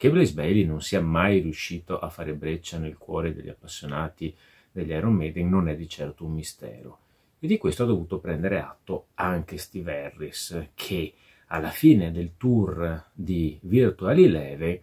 che Blaze Bailey non sia mai riuscito a fare breccia nel cuore degli appassionati degli Iron Maiden non è di certo un mistero. E di questo ha dovuto prendere atto anche Steve Harris, che alla fine del tour di Virtual Eleve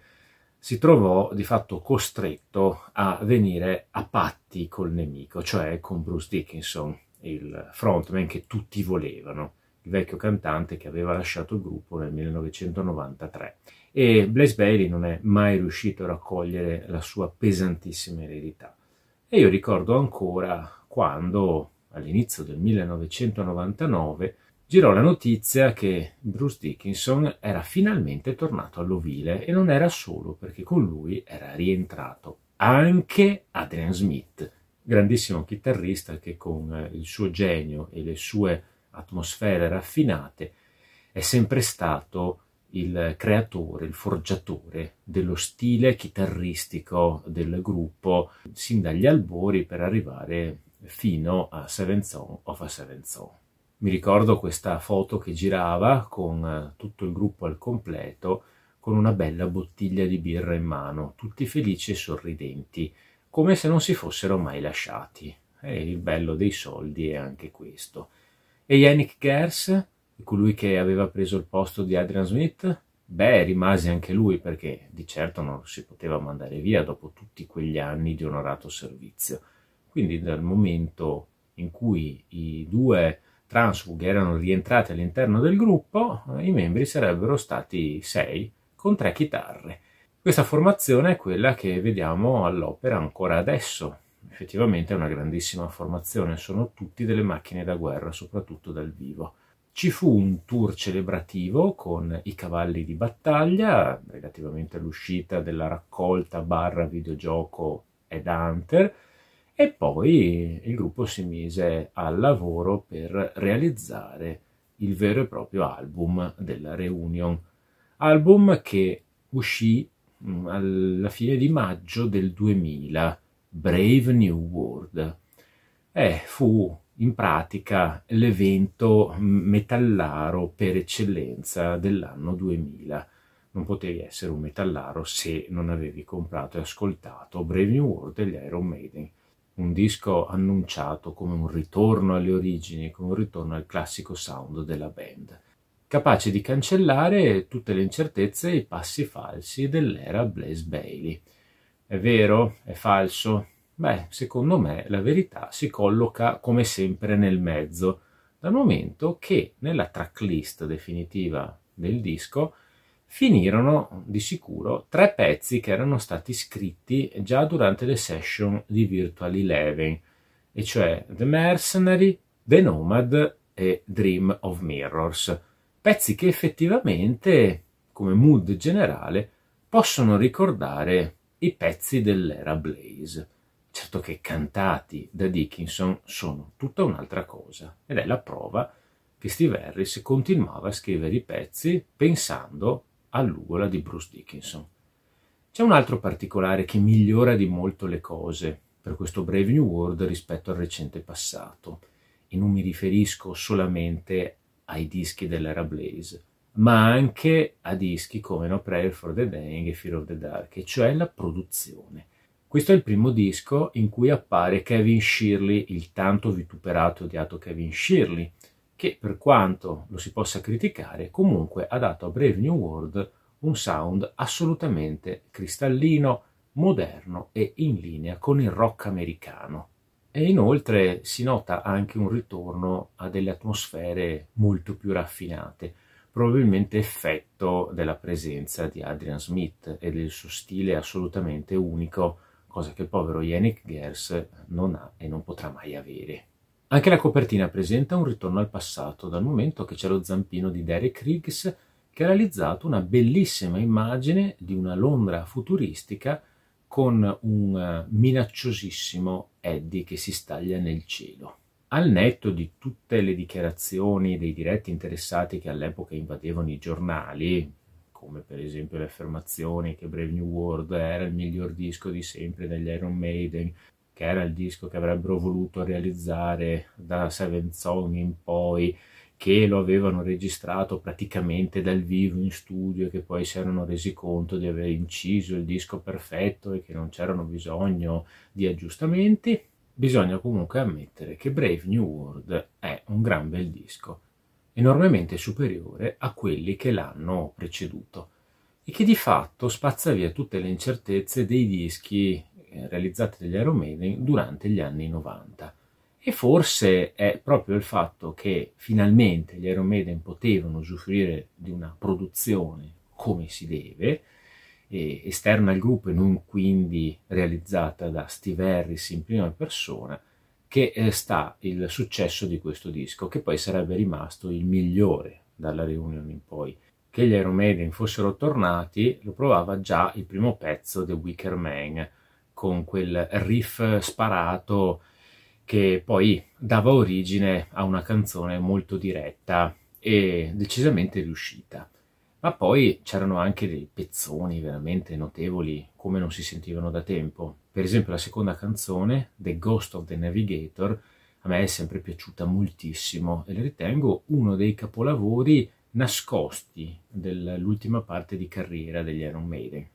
si trovò di fatto costretto a venire a patti col nemico, cioè con Bruce Dickinson, il frontman che tutti volevano, il vecchio cantante che aveva lasciato il gruppo nel 1993 e Blaze Bailey non è mai riuscito a raccogliere la sua pesantissima eredità. E io ricordo ancora quando, all'inizio del 1999, girò la notizia che Bruce Dickinson era finalmente tornato all'ovile e non era solo perché con lui era rientrato anche Adrian Smith, grandissimo chitarrista che con eh, il suo genio e le sue atmosfere raffinate è sempre stato il creatore, il forgiatore dello stile chitarristico del gruppo sin dagli albori per arrivare fino a Seven Song of a Seven Song. Mi ricordo questa foto che girava con eh, tutto il gruppo al completo con una bella bottiglia di birra in mano, tutti felici e sorridenti, come se non si fossero mai lasciati. E il bello dei soldi è anche questo. E Yannick Gers colui che aveva preso il posto di Adrian Smith? Beh, rimase anche lui perché di certo non si poteva mandare via dopo tutti quegli anni di onorato servizio. Quindi dal momento in cui i due transfughi erano rientrati all'interno del gruppo, eh, i membri sarebbero stati sei con tre chitarre. Questa formazione è quella che vediamo all'opera ancora adesso. Effettivamente è una grandissima formazione, sono tutti delle macchine da guerra, soprattutto dal vivo. Ci fu un tour celebrativo con i cavalli di battaglia relativamente all'uscita della raccolta barra videogioco Ed Hunter e poi il gruppo si mise al lavoro per realizzare il vero e proprio album della reunion. Album che uscì mm, alla fine di maggio del 2000, Brave New World. Eh, fu in pratica l'evento metallaro per eccellenza dell'anno 2000. Non potevi essere un metallaro se non avevi comprato e ascoltato Brave New World degli Iron Maiden, un disco annunciato come un ritorno alle origini, come un ritorno al classico sound della band, capace di cancellare tutte le incertezze e i passi falsi dell'era Blaze Bailey. È vero? È falso? Beh, secondo me la verità si colloca come sempre nel mezzo, dal momento che nella tracklist definitiva del disco finirono di sicuro tre pezzi che erano stati scritti già durante le session di Virtual Eleven, e cioè The Mercenary, The Nomad e Dream of Mirrors, pezzi che effettivamente, come mood generale, possono ricordare i pezzi dell'era Blaze certo che cantati da Dickinson sono tutta un'altra cosa ed è la prova che Steve Harris continuava a scrivere i pezzi pensando all'ugola di Bruce Dickinson. C'è un altro particolare che migliora di molto le cose per questo Brave New World rispetto al recente passato e non mi riferisco solamente ai dischi dell'era Blaze, ma anche a dischi come No Prayer for the Dying e Fear of the Dark, e cioè la produzione questo è il primo disco in cui appare Kevin Shirley, il tanto vituperato e odiato Kevin Shirley, che per quanto lo si possa criticare, comunque ha dato a Brave New World un sound assolutamente cristallino, moderno e in linea con il rock americano. E inoltre si nota anche un ritorno a delle atmosfere molto più raffinate, probabilmente effetto della presenza di Adrian Smith e del suo stile assolutamente unico cosa che il povero Yannick Gers non ha e non potrà mai avere. Anche la copertina presenta un ritorno al passato, dal momento che c'è lo zampino di Derek Riggs che ha realizzato una bellissima immagine di una Londra futuristica con un eh, minacciosissimo Eddie che si staglia nel cielo. Al netto di tutte le dichiarazioni dei diretti interessati che all'epoca invadevano i giornali, come per esempio le affermazioni che Brave New World era il miglior disco di sempre degli Iron Maiden, che era il disco che avrebbero voluto realizzare da Seven Song in poi, che lo avevano registrato praticamente dal vivo in studio e che poi si erano resi conto di aver inciso il disco perfetto e che non c'erano bisogno di aggiustamenti, bisogna comunque ammettere che Brave New World è un gran bel disco enormemente superiore a quelli che l'hanno preceduto e che di fatto spazza via tutte le incertezze dei dischi eh, realizzati dagli Iron Maiden durante gli anni 90. E forse è proprio il fatto che finalmente gli Iron Maiden potevano usufruire di una produzione come si deve, esterna al gruppo e non quindi realizzata da Steve Harris in prima persona, che eh, sta il successo di questo disco, che poi sarebbe rimasto il migliore dalla reunion in poi. Che gli Iron Maiden fossero tornati lo provava già il primo pezzo, The Wicker Man, con quel riff sparato che poi dava origine a una canzone molto diretta e decisamente riuscita ma poi c'erano anche dei pezzoni veramente notevoli come non si sentivano da tempo. Per esempio la seconda canzone, The Ghost of the Navigator, a me è sempre piaciuta moltissimo e la ritengo uno dei capolavori nascosti dell'ultima parte di carriera degli Iron Maiden.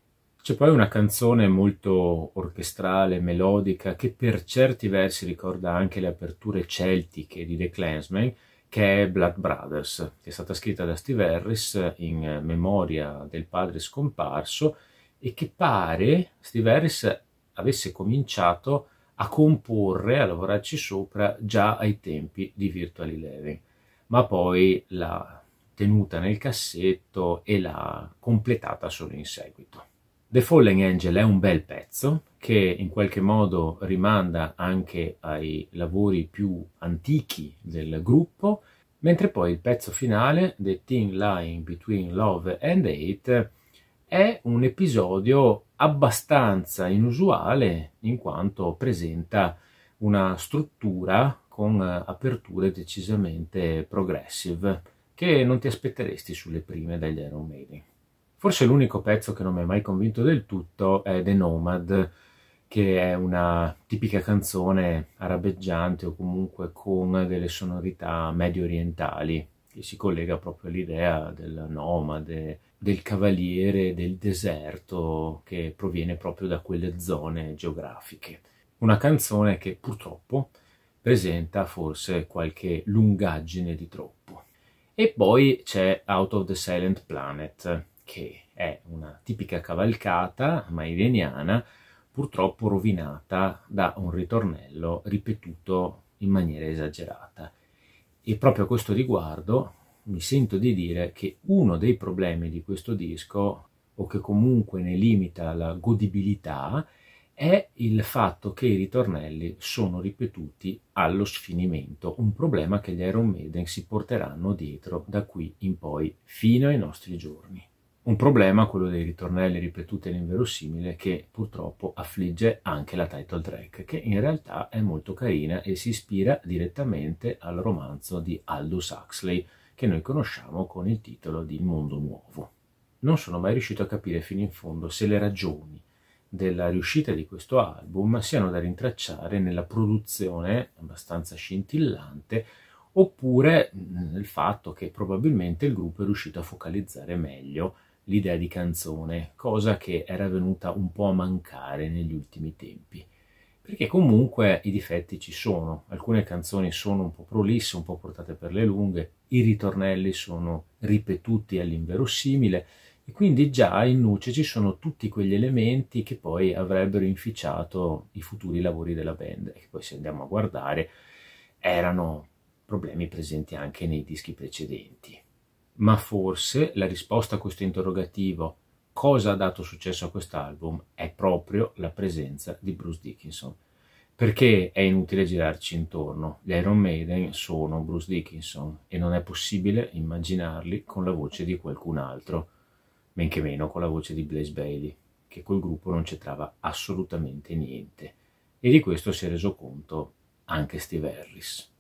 C'è poi una canzone molto orchestrale, melodica, che per certi versi ricorda anche le aperture celtiche di The Clansman, che è Blood Brothers, che è stata scritta da Steve Harris in memoria del padre scomparso e che pare Steve Harris avesse cominciato a comporre, a lavorarci sopra già ai tempi di Virtual Eleven, ma poi l'ha tenuta nel cassetto e l'ha completata solo in seguito. The Falling Angel è un bel pezzo che in qualche modo rimanda anche ai lavori più antichi del gruppo, mentre poi il pezzo finale, The Thin Line Between Love and Hate, è un episodio abbastanza inusuale in quanto presenta una struttura con aperture decisamente progressive che non ti aspetteresti sulle prime degli Iron Maiden. Forse l'unico pezzo che non mi ha mai convinto del tutto è The Nomad, che è una tipica canzone arabeggiante o comunque con delle sonorità medio orientali, che si collega proprio all'idea del nomade, del cavaliere del deserto che proviene proprio da quelle zone geografiche. Una canzone che purtroppo presenta forse qualche lungaggine di troppo. E poi c'è Out of the Silent Planet, che è una tipica cavalcata maideniana, purtroppo rovinata da un ritornello ripetuto in maniera esagerata. E proprio a questo riguardo mi sento di dire che uno dei problemi di questo disco, o che comunque ne limita la godibilità, è il fatto che i ritornelli sono ripetuti allo sfinimento, un problema che gli Iron Maiden si porteranno dietro da qui in poi fino ai nostri giorni. Un problema, quello dei ritornelli ripetuti all'inverosimile, che purtroppo affligge anche la title track, che in realtà è molto carina e si ispira direttamente al romanzo di Aldous Huxley, che noi conosciamo con il titolo di Il mondo nuovo. Non sono mai riuscito a capire fino in fondo se le ragioni della riuscita di questo album siano da rintracciare nella produzione abbastanza scintillante oppure nel fatto che probabilmente il gruppo è riuscito a focalizzare meglio l'idea di canzone, cosa che era venuta un po' a mancare negli ultimi tempi. Perché comunque i difetti ci sono, alcune canzoni sono un po' prolisse, un po' portate per le lunghe, i ritornelli sono ripetuti all'inverosimile e quindi già in nuce ci sono tutti quegli elementi che poi avrebbero inficiato i futuri lavori della band e che poi se andiamo a guardare erano problemi presenti anche nei dischi precedenti ma forse la risposta a questo interrogativo cosa ha dato successo a quest'album è proprio la presenza di Bruce Dickinson. Perché è inutile girarci intorno, gli Iron Maiden sono Bruce Dickinson e non è possibile immaginarli con la voce di qualcun altro, men che meno con la voce di Blaze Bailey, che col gruppo non c'entrava assolutamente niente. E di questo si è reso conto anche Steve Harris.